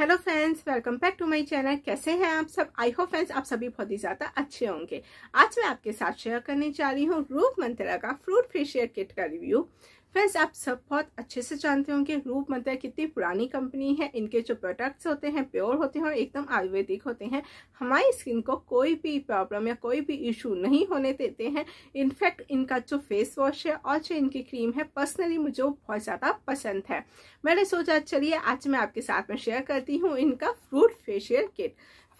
hello friends welcome back to my channel कैसे हैं आप सब आई होप फ्रेंड्स आप सभी बहुत ही ज़्यादा अच्छे होंगे आज मैं आपके साथ शेयर करने जा रही हूँ रूप मंत्रा का फ्रूट फेशियर किट का रिव्यू फ्रेंड्स आप सब बहुत अच्छे से जानते होंगे रूप मंदिर कितनी पुरानी कंपनी है इनके जो प्रोडक्ट्स होते हैं प्योर होते हैं और एकदम आयुर्वेदिक होते हैं हमारी स्किन को कोई भी प्रॉब्लम या कोई भी इशू नहीं होने देते हैं इनफैक्ट इनका जो फेस वॉश है और जो इनकी क्रीम है पर्सनली मुझे बहुत ज़्यादा पसंद है मैंने सोचा चलिए आज मैं आपके साथ में शेयर करती हूँ इनका fruit facial kit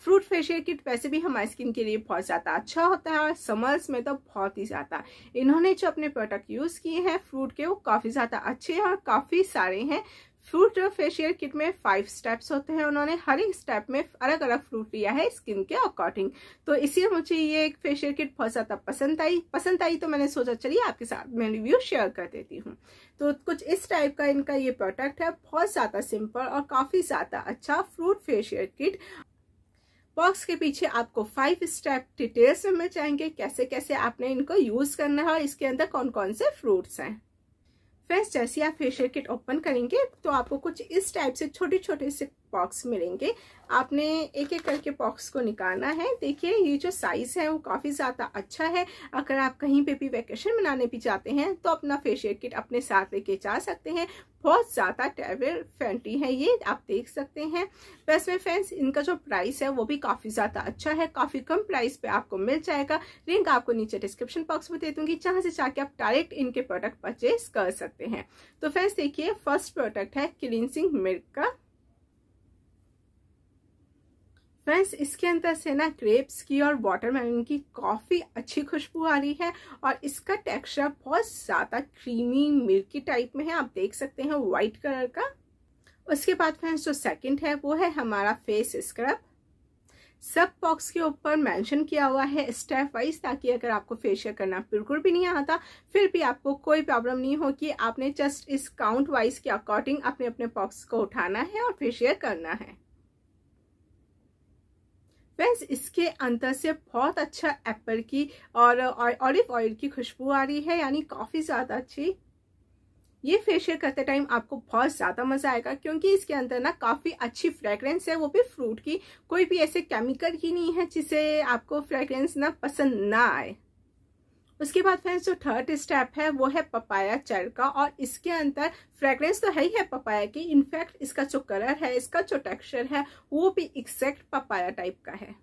fruit facial kit वैसे भी हमारी स्किन के लिए बहुत ज़्यादा अच्छा होता है और समर्स में तो बहुत ही ज़्यादा इन्होंने जो अपने प्रोडक्ट यूज़ किए हैं फ्रूट के वो काफ़ी ज़्यादा अच्छे हैं और काफ़ी सारे हैं फ्रूट फेशियल किट में फाइव स्टेप्स होते हैं उन्होंने हर एक स्टेप में अलग अलग फ्रूट लिया है स्किन के अकॉर्डिंग तो इसलिए मुझे ये एक फेशियल किट बहुत ज़्यादा पसंद आई पसंद आई तो मैंने सोचा चलिए आपके साथ मैं रिव्यू शेयर कर देती हूँ तो कुछ इस टाइप का इनका ये प्रोडक्ट है बहुत ज़्यादा सिंपल और काफ़ी ज़्यादा अच्छा फ्रूट फेशियल किट बॉक्स के पीछे आपको फाइव स्टेप डिटेल्स में मिल जाएंगे कैसे कैसे आपने इनको यूज करना है और इसके अंदर कौन कौन से फ्रूट्स हैं फ्रेंड्स जैसे आप फेशियल किट ओपन करेंगे तो आपको कुछ इस टाइप से छोटे छोटे से बॉक्स मिलेंगे आपने एक एक करके बॉक्स को निकालना है देखिए ये जो साइज़ है वो काफ़ी ज़्यादा अच्छा है अगर आप कहीं पे भी वैकेशन मनाने भी जाते हैं तो अपना फेशियल किट अपने साथ लेके जा सकते हैं बहुत ज़्यादा ट्रेवल फ्रेंडली है ये आप देख सकते हैं वैसे में फ्रेंड्स इनका जो प्राइस है वो भी काफ़ी ज़्यादा अच्छा है काफ़ी कम प्राइस पे आपको मिल जाएगा लिंक आपको नीचे डिस्क्रिप्शन बॉक्स में दे दूंगी जहां से जाके आप डायरेक्ट इनके प्रोडक्ट परचेज कर सकते हैं तो फ्रेंड्स देखिए फर्स्ट प्रोडक्ट है क्लिनसिंग मिल्क का फ्रेंड्स इसके अंदर से ना ग्रेप्स की और वाटरमेलन की काफ़ी अच्छी खुशबू आ रही है और इसका टेक्सचर बहुत ज़्यादा क्रीमी मिल्की टाइप में है आप देख सकते हैं वाइट कलर का उसके बाद फ्रेंड्स जो सेकंड है वो है हमारा फेस स्क्रब सब बॉक्स के ऊपर मेंशन किया हुआ है स्टेप वाइज ताकि अगर आपको फेशियल करना बिल्कुल भी नहीं आता फिर भी आपको कोई प्रॉब्लम नहीं होगी आपने जस्ट इस काउंट वाइज के अकॉर्डिंग अपने अपने बॉक्स को उठाना है और फेशियल करना है फ्रेंड्स इसके अंदर से बहुत अच्छा एप्पल की और ऑलिव ऑयल की खुशबू आ रही है यानी काफ़ी ज़्यादा अच्छी ये फेशियल करते टाइम आपको बहुत ज़्यादा मज़ा आएगा क्योंकि इसके अंदर ना काफ़ी अच्छी फ्रेगरेंस है वो भी फ्रूट की कोई भी ऐसे केमिकल की नहीं है जिसे आपको फ्रेगरेंस ना पसंद ना आए उसके बाद फ्रेंड्स जो थर्ड स्टेप है वो है पपाया चर का और इसके अंदर फ्रेग्रेंस तो है ही है पपाया की इनफैक्ट इसका जो कलर है इसका जो टेक्सचर है वो भी एक्सैक्ट पपाया टाइप का है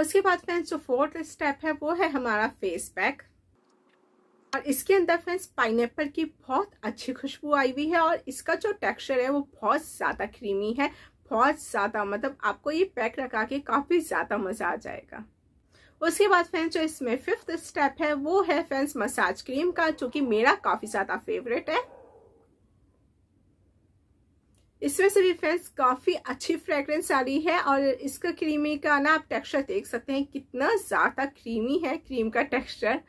उसके बाद फ्रेंड्स जो फोर्थ स्टेप है वो है हमारा फेस पैक और इसके अंदर फ्रेंड्स पाइन की बहुत अच्छी खुशबू आई हुई है और इसका जो टेक्स्चर है वो बहुत ज़्यादा क्रीमी है बहुत ज़्यादा मतलब आपको ये पैक लगा के काफ़ी ज़्यादा मज़ा आ जाएगा उसके बाद फ्रेंड्स जो इसमें फिफ्थ स्टेप है वो है फ्रेंड्स मसाज क्रीम का जो कि मेरा काफ़ी ज़्यादा फेवरेट है इसमें से भी फ्रेंड्स काफ़ी अच्छी फ्रेग्रेंस आ रही है और इसका क्रीमी का ना आप टेक्सचर देख सकते हैं कितना ज़्यादा क्रीमी है क्रीम का टेक्सचर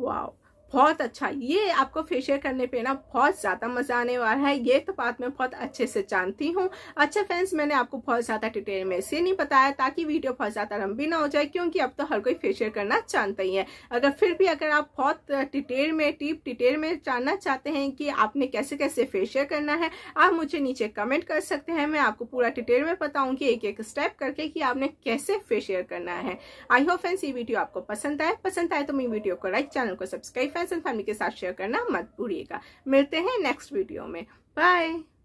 वाओ बहुत अच्छा ये आपको फेशियल करने पे ना बहुत ज़्यादा मज़ा आने वाला है ये तो बात मैं बहुत अच्छे से जानती हूँ अच्छा फ्रेंड्स मैंने आपको बहुत ज़्यादा डिटेल में इसे नहीं बताया ताकि वीडियो बहुत ज़्यादा लंबी ना हो जाए क्योंकि अब तो हर कोई फेशियल करना चाहता ही है अगर फिर भी अगर आप बहुत डिटेल में टीप डिटेल में जानना चाहते हैं कि आपने कैसे कैसे फेशियल करना है आप मुझे नीचे कमेंट कर सकते हैं मैं आपको पूरा डिटेल में बताऊंगी एक एक स्टेप करके कि आपने कैसे फेशियल करना है आई होप फ्रेंड्स ये वीडियो आपको पसंद आए पसंद आए तो मेरी वीडियो को लाइक चैनल को सब्सक्राइब फ्रेंड्स एंड फैमिली के साथ शेयर करना मत भूलिएगा मिलते हैं नेक्स्ट वीडियो में बाय